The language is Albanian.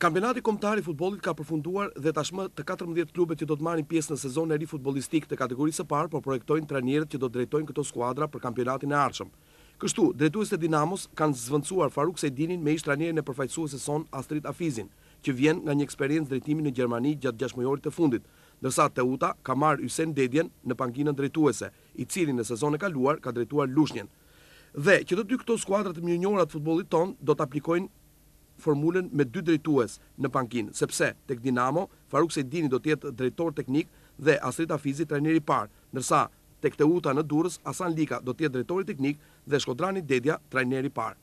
Kampionati kombëtar i futbollit ka përfunduar dhe tashmë të 14 klubet që do të marrin pjesë në sezonin e ri futbollistik të kategorisë së parë po projektojnë trajnerët që do të drejtojnë këto skuadra për kampionatin e ardhshëm. Kështu, drejtuesit e Dinamos kanë zvendosur Faruk Sejdinin me ish-trajnerin e përfaqësuesit son Astrid Afizin, që vjen nga një eksperiencë drejtimi në Gjermani gjatë 6 muajorit të fundit, ndërsa Teuta ka marr Hysen Dedjen në pankinën drejtuese, i cili në sezonin e kaluar ka drejtuar Lushnjën. Dhe që të dy këto skuadra të mirënjohura të futbollit ton do të aplikojnë formulen me dy drejtues në pankin, sepse tek Dinamo, Faruk Sejdini do tjetë drejtor teknik dhe Astrita Fizi treneri par, nërsa tek Teuta në Durës, Asan Lika do tjetë drejtori teknik dhe Shkodrani Dedja treneri par.